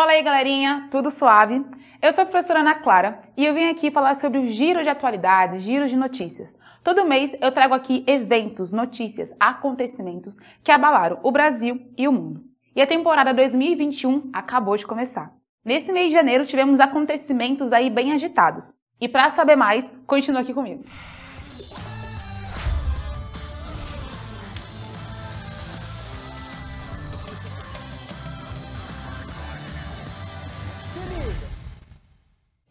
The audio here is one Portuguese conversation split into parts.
Fala aí, galerinha, tudo suave? Eu sou a professora Ana Clara e eu vim aqui falar sobre o giro de atualidades, giro de notícias. Todo mês eu trago aqui eventos, notícias, acontecimentos que abalaram o Brasil e o mundo. E a temporada 2021 acabou de começar. Nesse mês de janeiro tivemos acontecimentos aí bem agitados. E para saber mais, continua aqui comigo.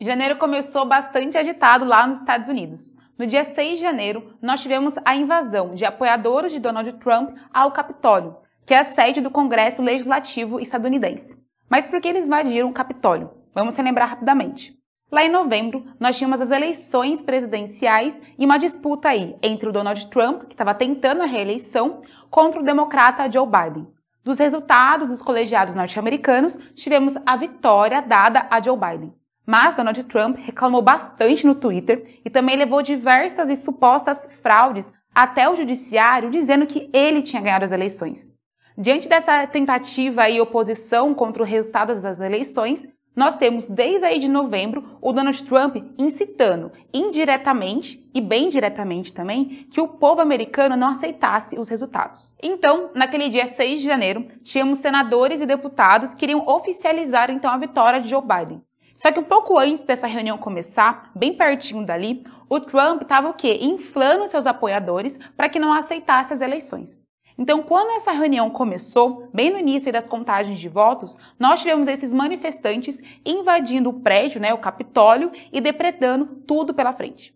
Janeiro começou bastante agitado lá nos Estados Unidos. No dia 6 de janeiro, nós tivemos a invasão de apoiadores de Donald Trump ao Capitólio, que é a sede do Congresso Legislativo estadunidense. Mas por que eles invadiram o Capitólio? Vamos relembrar rapidamente. Lá em novembro, nós tínhamos as eleições presidenciais e uma disputa aí entre o Donald Trump, que estava tentando a reeleição, contra o democrata Joe Biden. Dos resultados dos colegiados norte-americanos, tivemos a vitória dada a Joe Biden. Mas Donald Trump reclamou bastante no Twitter e também levou diversas e supostas fraudes até o judiciário dizendo que ele tinha ganhado as eleições. Diante dessa tentativa e oposição contra o resultado das eleições, nós temos desde aí de novembro o Donald Trump incitando indiretamente e bem diretamente também que o povo americano não aceitasse os resultados. Então, naquele dia 6 de janeiro, tínhamos senadores e deputados que iriam oficializar então a vitória de Joe Biden. Só que um pouco antes dessa reunião começar, bem pertinho dali, o Trump estava o quê? Inflando seus apoiadores para que não aceitasse as eleições. Então, quando essa reunião começou, bem no início das contagens de votos, nós tivemos esses manifestantes invadindo o prédio, né, o Capitólio, e depredando tudo pela frente.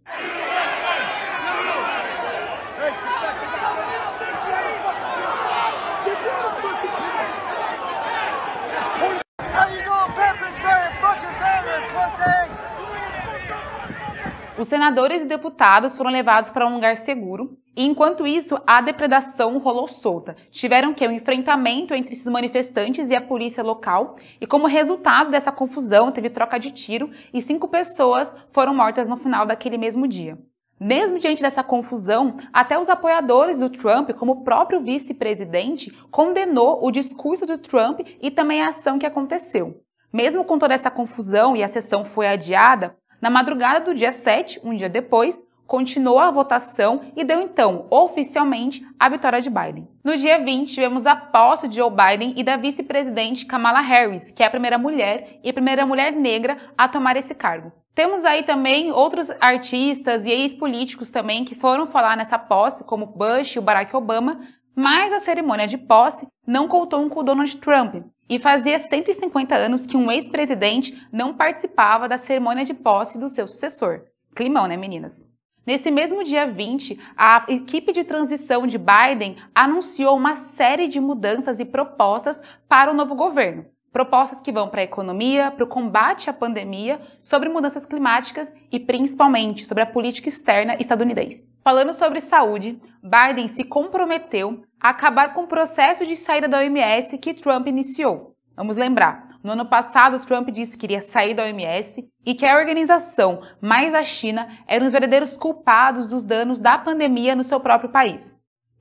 Os senadores e deputados foram levados para um lugar seguro. E enquanto isso, a depredação rolou solta. Tiveram que um enfrentamento entre esses manifestantes e a polícia local, e como resultado dessa confusão, teve troca de tiro e cinco pessoas foram mortas no final daquele mesmo dia. Mesmo diante dessa confusão, até os apoiadores do Trump, como o próprio vice-presidente, condenou o discurso do Trump e também a ação que aconteceu. Mesmo com toda essa confusão e a sessão foi adiada, na madrugada do dia 7, um dia depois, continuou a votação e deu então, oficialmente, a vitória de Biden. No dia 20, tivemos a posse de Joe Biden e da vice-presidente Kamala Harris, que é a primeira mulher e a primeira mulher negra a tomar esse cargo. Temos aí também outros artistas e ex-políticos também que foram falar nessa posse, como Bush e o Barack Obama, mas a cerimônia de posse não contou com o Donald Trump, e fazia 150 anos que um ex-presidente não participava da cerimônia de posse do seu sucessor. Climão, né, meninas? Nesse mesmo dia 20, a equipe de transição de Biden anunciou uma série de mudanças e propostas para o novo governo. Propostas que vão para a economia, para o combate à pandemia, sobre mudanças climáticas e principalmente sobre a política externa estadunidense. Falando sobre saúde, Biden se comprometeu acabar com o processo de saída da OMS que Trump iniciou. Vamos lembrar, no ano passado, Trump disse que iria sair da OMS e que a organização, mais a China, eram os verdadeiros culpados dos danos da pandemia no seu próprio país.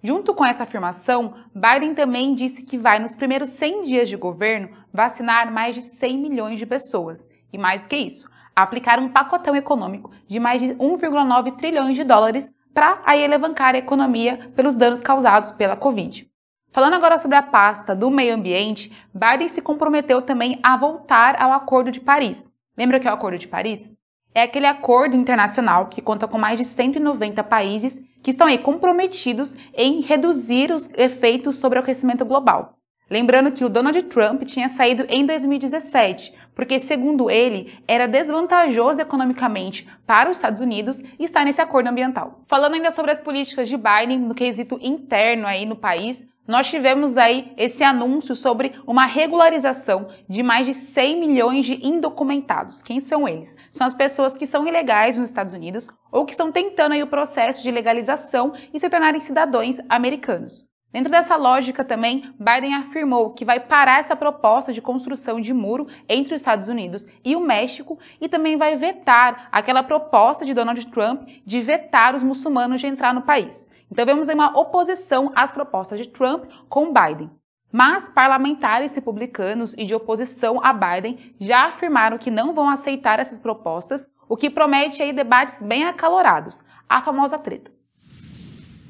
Junto com essa afirmação, Biden também disse que vai, nos primeiros 100 dias de governo, vacinar mais de 100 milhões de pessoas. E mais que isso, aplicar um pacotão econômico de mais de 1,9 trilhões de dólares para aí alavancar a economia pelos danos causados pela Covid. Falando agora sobre a pasta do meio ambiente, Biden se comprometeu também a voltar ao Acordo de Paris. Lembra que é o Acordo de Paris? É aquele acordo internacional que conta com mais de 190 países que estão aí comprometidos em reduzir os efeitos sobre o aquecimento global. Lembrando que o Donald Trump tinha saído em 2017, porque, segundo ele, era desvantajoso economicamente para os Estados Unidos estar nesse acordo ambiental. Falando ainda sobre as políticas de Biden no quesito interno aí no país, nós tivemos aí esse anúncio sobre uma regularização de mais de 100 milhões de indocumentados. Quem são eles? São as pessoas que são ilegais nos Estados Unidos ou que estão tentando aí o processo de legalização e se tornarem cidadãos americanos. Dentro dessa lógica também, Biden afirmou que vai parar essa proposta de construção de muro entre os Estados Unidos e o México e também vai vetar aquela proposta de Donald Trump de vetar os muçulmanos de entrar no país. Então vemos uma oposição às propostas de Trump com Biden. Mas parlamentares republicanos e de oposição a Biden já afirmaram que não vão aceitar essas propostas, o que promete aí debates bem acalorados, a famosa treta.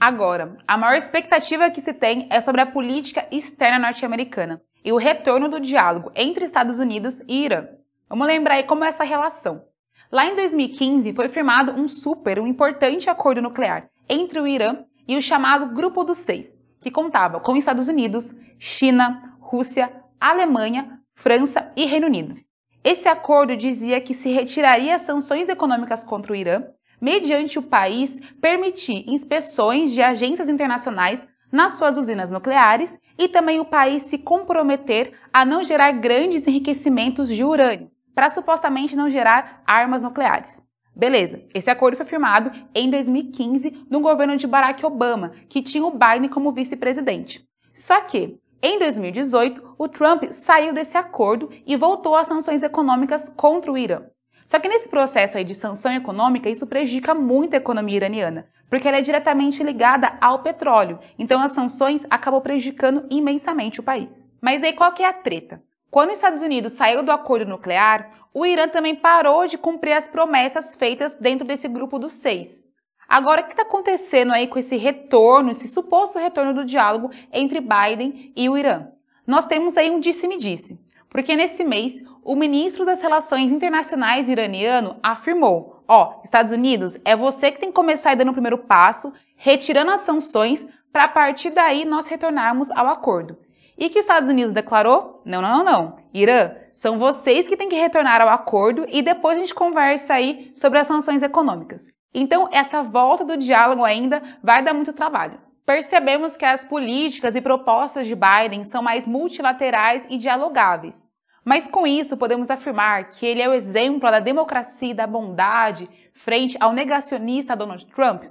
Agora, a maior expectativa que se tem é sobre a política externa norte-americana e o retorno do diálogo entre Estados Unidos e Irã. Vamos lembrar aí como é essa relação. Lá em 2015 foi firmado um super, um importante acordo nuclear entre o Irã e o chamado Grupo dos Seis, que contava com Estados Unidos, China, Rússia, Alemanha, França e Reino Unido. Esse acordo dizia que se retiraria sanções econômicas contra o Irã mediante o país permitir inspeções de agências internacionais nas suas usinas nucleares e também o país se comprometer a não gerar grandes enriquecimentos de urânio, para supostamente não gerar armas nucleares. Beleza, esse acordo foi firmado em 2015 no governo de Barack Obama, que tinha o Biden como vice-presidente. Só que, em 2018, o Trump saiu desse acordo e voltou às sanções econômicas contra o Irã. Só que nesse processo aí de sanção econômica, isso prejudica muito a economia iraniana, porque ela é diretamente ligada ao petróleo. Então as sanções acabam prejudicando imensamente o país. Mas aí qual que é a treta? Quando os Estados Unidos saiu do acordo nuclear, o Irã também parou de cumprir as promessas feitas dentro desse grupo dos seis. Agora, o que está acontecendo aí com esse retorno, esse suposto retorno do diálogo entre Biden e o Irã? Nós temos aí um disse-me-disse. -disse porque nesse mês o ministro das Relações Internacionais iraniano afirmou: ó, oh, Estados Unidos, é você que tem que começar dando o primeiro passo, retirando as sanções, para a partir daí nós retornarmos ao acordo. E que Estados Unidos declarou? Não, não, não, não. Irã, são vocês que têm que retornar ao acordo e depois a gente conversa aí sobre as sanções econômicas. Então, essa volta do diálogo ainda vai dar muito trabalho. Percebemos que as políticas e propostas de Biden são mais multilaterais e dialogáveis. Mas com isso, podemos afirmar que ele é o exemplo da democracia e da bondade frente ao negacionista Donald Trump?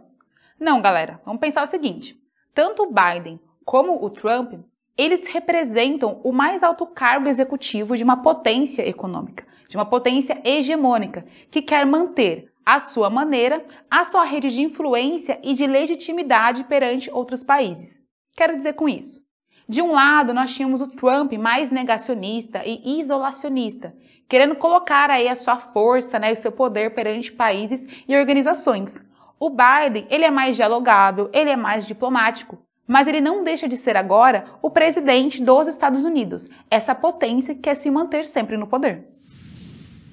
Não, galera, vamos pensar o seguinte: tanto Biden como o Trump, eles representam o mais alto cargo executivo de uma potência econômica, de uma potência hegemônica, que quer manter à sua maneira, a sua rede de influência e de legitimidade perante outros países. Quero dizer com isso. De um lado, nós tínhamos o Trump mais negacionista e isolacionista, querendo colocar aí a sua força né, e o seu poder perante países e organizações. O Biden, ele é mais dialogável, ele é mais diplomático, mas ele não deixa de ser agora o presidente dos Estados Unidos, essa potência que quer é se manter sempre no poder.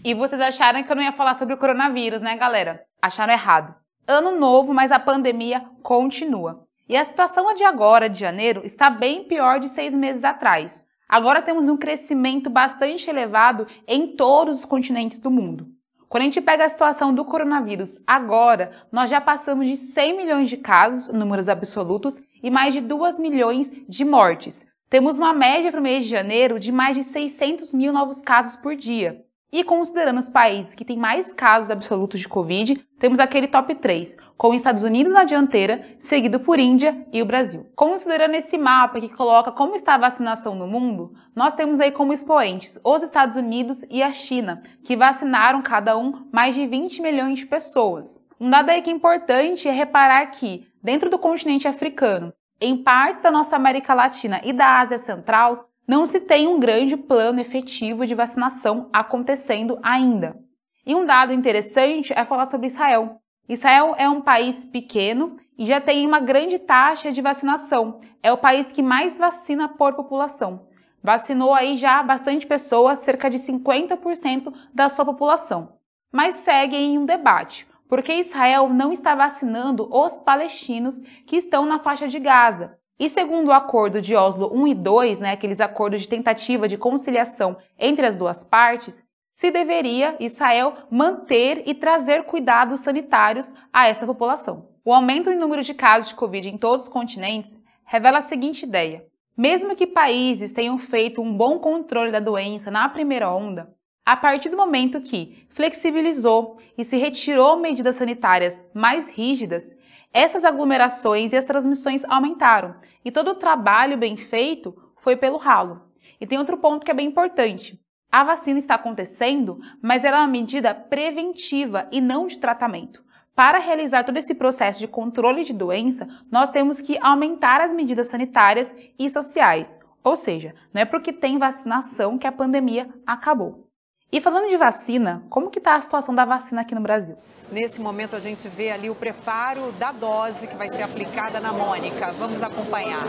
E vocês acharam que eu não ia falar sobre o coronavírus, né, galera? Acharam errado. Ano novo, mas a pandemia continua. E a situação de agora, de janeiro, está bem pior de seis meses atrás. Agora temos um crescimento bastante elevado em todos os continentes do mundo. Quando a gente pega a situação do coronavírus agora, nós já passamos de 100 milhões de casos, números absolutos, e mais de 2 milhões de mortes. Temos uma média para o mês de janeiro de mais de 600 mil novos casos por dia. E considerando os países que têm mais casos absolutos de Covid, temos aquele top 3, com os Estados Unidos na dianteira, seguido por Índia e o Brasil. Considerando esse mapa que coloca como está a vacinação no mundo, nós temos aí como expoentes os Estados Unidos e a China, que vacinaram cada um mais de 20 milhões de pessoas. Um dado aí que é importante é reparar que, dentro do continente africano, em partes da nossa América Latina e da Ásia Central, não se tem um grande plano efetivo de vacinação acontecendo ainda. E um dado interessante é falar sobre Israel. Israel é um país pequeno e já tem uma grande taxa de vacinação. É o país que mais vacina por população. Vacinou aí já bastante pessoas, cerca de 50% da sua população. Mas segue em um debate, porque Israel não está vacinando os palestinos que estão na faixa de Gaza, e segundo o acordo de Oslo 1 e 2, né, aqueles acordos de tentativa de conciliação entre as duas partes, se deveria Israel manter e trazer cuidados sanitários a essa população. O aumento em número de casos de Covid em todos os continentes revela a seguinte ideia: mesmo que países tenham feito um bom controle da doença na primeira onda, a partir do momento que flexibilizou e se retirou medidas sanitárias mais rígidas, essas aglomerações e as transmissões aumentaram, e todo o trabalho bem feito foi pelo ralo. E tem outro ponto que é bem importante. A vacina está acontecendo, mas ela é uma medida preventiva e não de tratamento. Para realizar todo esse processo de controle de doença, nós temos que aumentar as medidas sanitárias e sociais. Ou seja, não é porque tem vacinação que a pandemia acabou. E falando de vacina, como que está a situação da vacina aqui no Brasil? Nesse momento a gente vê ali o preparo da dose que vai ser aplicada na Mônica. Vamos acompanhar.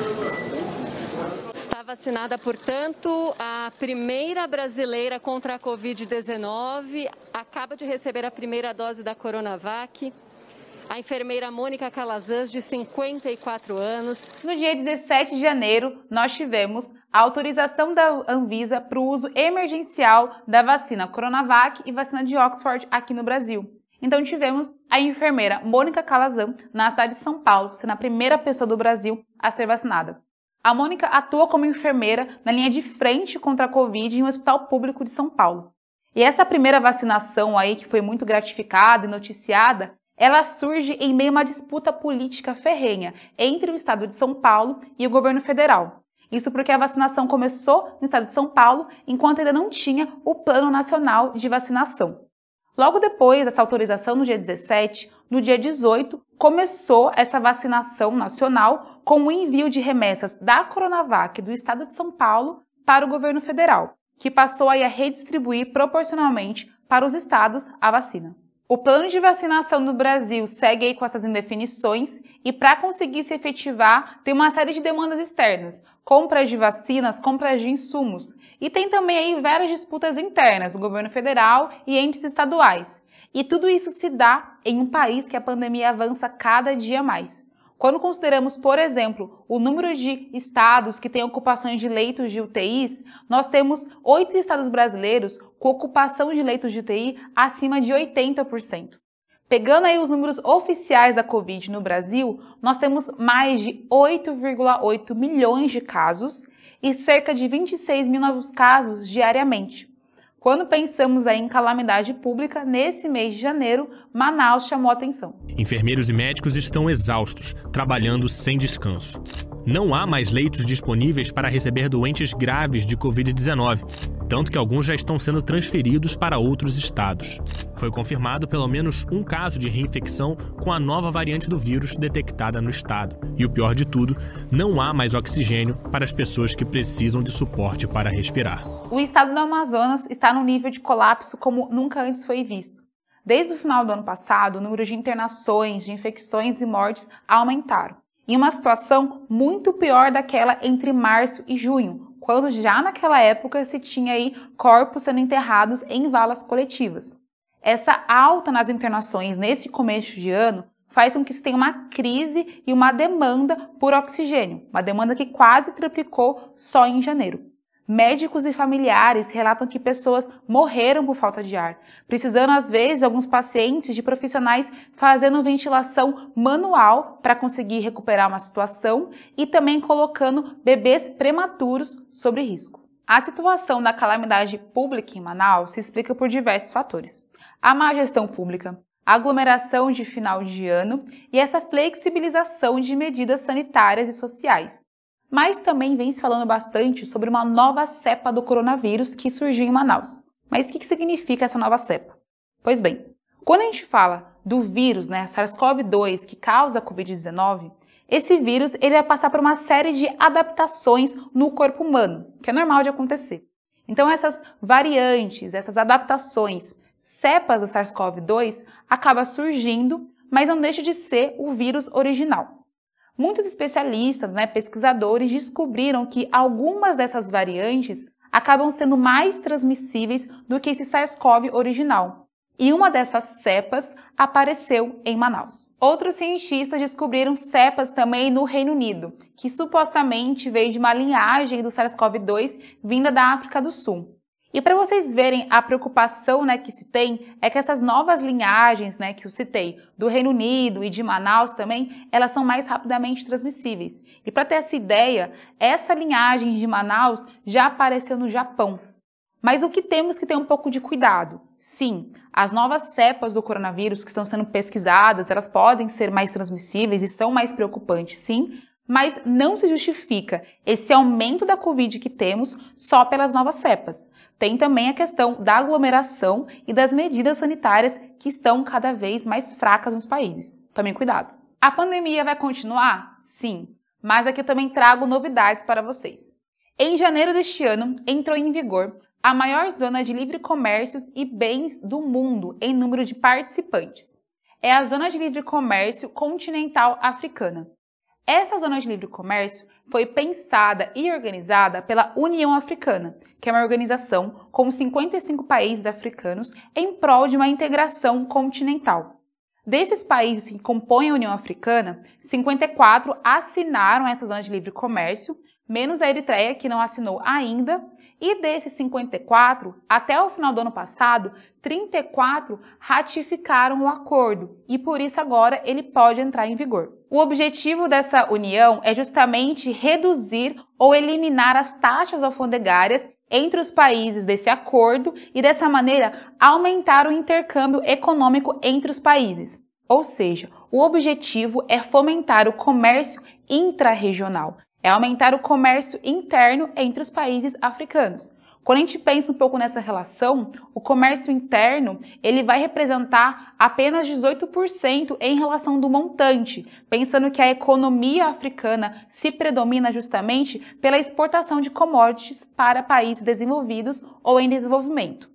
Está vacinada, portanto, a primeira brasileira contra a Covid-19. Acaba de receber a primeira dose da Coronavac a enfermeira Mônica Calazans, de 54 anos. No dia 17 de janeiro, nós tivemos a autorização da Anvisa para o uso emergencial da vacina Coronavac e vacina de Oxford aqui no Brasil. Então tivemos a enfermeira Mônica Calazan, na cidade de São Paulo, sendo a primeira pessoa do Brasil a ser vacinada. A Mônica atua como enfermeira na linha de frente contra a Covid em um hospital público de São Paulo. E essa primeira vacinação aí, que foi muito gratificada e noticiada, ela surge em meio a uma disputa política ferrenha entre o Estado de São Paulo e o governo federal. Isso porque a vacinação começou no Estado de São Paulo, enquanto ainda não tinha o Plano Nacional de Vacinação. Logo depois dessa autorização, no dia 17, no dia 18, começou essa vacinação nacional com o envio de remessas da Coronavac do Estado de São Paulo para o governo federal, que passou a redistribuir proporcionalmente para os estados a vacina. O plano de vacinação do Brasil segue aí com essas indefinições e para conseguir se efetivar tem uma série de demandas externas, compras de vacinas, compras de insumos e tem também aí várias disputas internas, o governo federal e entes estaduais. E tudo isso se dá em um país que a pandemia avança cada dia mais. Quando consideramos, por exemplo, o número de estados que têm ocupações de leitos de UTIs, nós temos oito estados brasileiros com ocupação de leitos de UTI acima de 80%. Pegando aí os números oficiais da Covid no Brasil, nós temos mais de 8,8 milhões de casos e cerca de 26 mil novos casos diariamente. Quando pensamos aí em calamidade pública, nesse mês de janeiro, Manaus chamou atenção. Enfermeiros e médicos estão exaustos, trabalhando sem descanso. Não há mais leitos disponíveis para receber doentes graves de Covid-19 tanto que alguns já estão sendo transferidos para outros estados. Foi confirmado pelo menos um caso de reinfecção com a nova variante do vírus detectada no estado. E o pior de tudo, não há mais oxigênio para as pessoas que precisam de suporte para respirar. O estado do Amazonas está num nível de colapso como nunca antes foi visto. Desde o final do ano passado, o número de internações, de infecções e mortes aumentaram, em uma situação muito pior daquela entre março e junho, quando já naquela época se tinha aí corpos sendo enterrados em valas coletivas. Essa alta nas internações nesse começo de ano faz com que se tenha uma crise e uma demanda por oxigênio, uma demanda que quase triplicou só em janeiro. Médicos e familiares relatam que pessoas morreram por falta de ar, precisando às vezes alguns pacientes de profissionais fazendo ventilação manual para conseguir recuperar uma situação e também colocando bebês prematuros sobre risco. A situação da calamidade pública em Manaus se explica por diversos fatores. A má gestão pública, aglomeração de final de ano e essa flexibilização de medidas sanitárias e sociais. Mas também vem se falando bastante sobre uma nova cepa do coronavírus que surgiu em Manaus. Mas o que significa essa nova cepa? Pois bem, quando a gente fala do vírus, né, SARS-CoV-2, que causa a Covid-19, esse vírus ele vai passar por uma série de adaptações no corpo humano, que é normal de acontecer. Então essas variantes, essas adaptações, cepas do SARS-CoV-2 acaba surgindo, mas não deixa de ser o vírus original. Muitos especialistas, né, pesquisadores, descobriram que algumas dessas variantes acabam sendo mais transmissíveis do que esse SARS-CoV original. E uma dessas cepas apareceu em Manaus. Outros cientistas descobriram cepas também no Reino Unido, que supostamente veio de uma linhagem do SARS-CoV-2 vinda da África do Sul. E para vocês verem a preocupação né, que se tem, é que essas novas linhagens né, que eu citei, do Reino Unido e de Manaus também, elas são mais rapidamente transmissíveis. E para ter essa ideia, essa linhagem de Manaus já apareceu no Japão. Mas o que temos que ter um pouco de cuidado? Sim, as novas cepas do coronavírus que estão sendo pesquisadas, elas podem ser mais transmissíveis e são mais preocupantes, sim, mas não se justifica esse aumento da Covid que temos só pelas novas cepas. Tem também a questão da aglomeração e das medidas sanitárias que estão cada vez mais fracas nos países. Tomem cuidado. A pandemia vai continuar? Sim, mas aqui eu também trago novidades para vocês. Em janeiro deste ano, entrou em vigor a maior zona de livre comércio e bens do mundo em número de participantes. É a Zona de Livre Comércio Continental Africana. Essa zona de livre comércio foi pensada e organizada pela União Africana, que é uma organização com 55 países africanos em prol de uma integração continental. Desses países que compõem a União Africana, 54 assinaram essa zona de livre comércio, menos a Eritreia, que não assinou ainda, e desses 54, até o final do ano passado, 34 ratificaram o acordo e por isso agora ele pode entrar em vigor. O objetivo dessa união é justamente reduzir ou eliminar as taxas alfandegárias entre os países desse acordo e, dessa maneira, aumentar o intercâmbio econômico entre os países. Ou seja, o objetivo é fomentar o comércio intrarregional, é aumentar o comércio interno entre os países africanos. Quando a gente pensa um pouco nessa relação, o comércio interno ele vai representar apenas 18% em relação do montante, pensando que a economia africana se predomina justamente pela exportação de commodities para países desenvolvidos ou em desenvolvimento.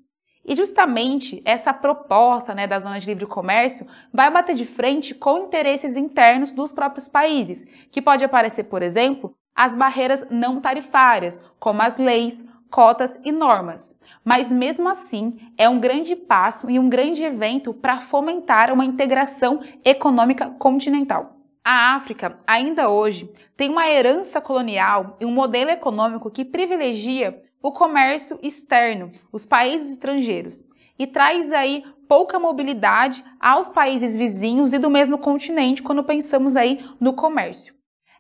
E justamente essa proposta né, da zona de livre comércio vai bater de frente com interesses internos dos próprios países, que pode aparecer, por exemplo, as barreiras não tarifárias, como as leis, cotas e normas. Mas mesmo assim, é um grande passo e um grande evento para fomentar uma integração econômica continental. A África, ainda hoje, tem uma herança colonial e um modelo econômico que privilegia o comércio externo, os países estrangeiros, e traz aí pouca mobilidade aos países vizinhos e do mesmo continente quando pensamos aí no comércio.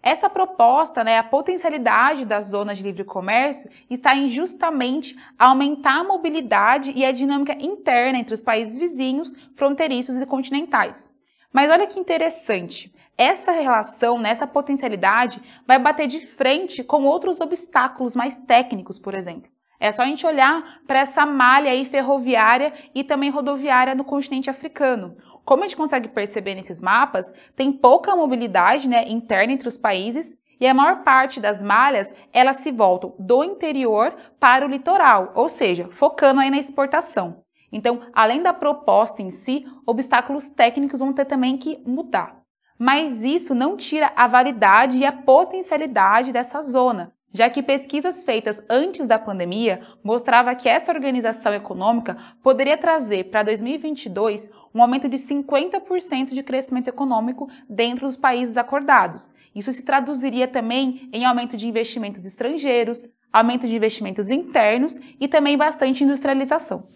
Essa proposta, né, a potencialidade das zonas de livre comércio está em justamente aumentar a mobilidade e a dinâmica interna entre os países vizinhos, fronteiriços e continentais. Mas olha que interessante, essa relação, né, essa potencialidade vai bater de frente com outros obstáculos mais técnicos, por exemplo. É só a gente olhar para essa malha aí ferroviária e também rodoviária no continente africano. Como a gente consegue perceber nesses mapas, tem pouca mobilidade né, interna entre os países e a maior parte das malhas elas se voltam do interior para o litoral, ou seja, focando aí na exportação. Então, além da proposta em si, obstáculos técnicos vão ter também que mudar. Mas isso não tira a validade e a potencialidade dessa zona, já que pesquisas feitas antes da pandemia mostrava que essa organização econômica poderia trazer para 2022 um aumento de 50% de crescimento econômico dentro dos países acordados. Isso se traduziria também em aumento de investimentos estrangeiros, aumento de investimentos internos e também bastante industrialização.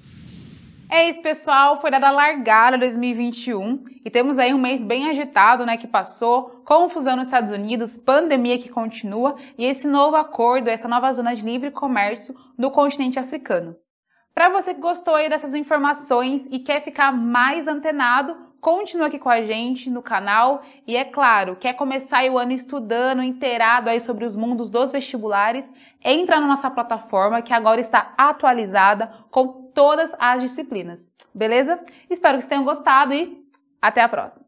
É isso, pessoal. Foi dada a largada 2021 e temos aí um mês bem agitado, né, que passou, confusão nos Estados Unidos, pandemia que continua e esse novo acordo, essa nova zona de livre comércio no continente africano. Para você que gostou aí dessas informações e quer ficar mais antenado, continua aqui com a gente no canal e é claro, quer começar o ano estudando, inteirado aí sobre os mundos dos vestibulares, entra na nossa plataforma que agora está atualizada com todas as disciplinas. Beleza? Espero que vocês tenham gostado e até a próxima!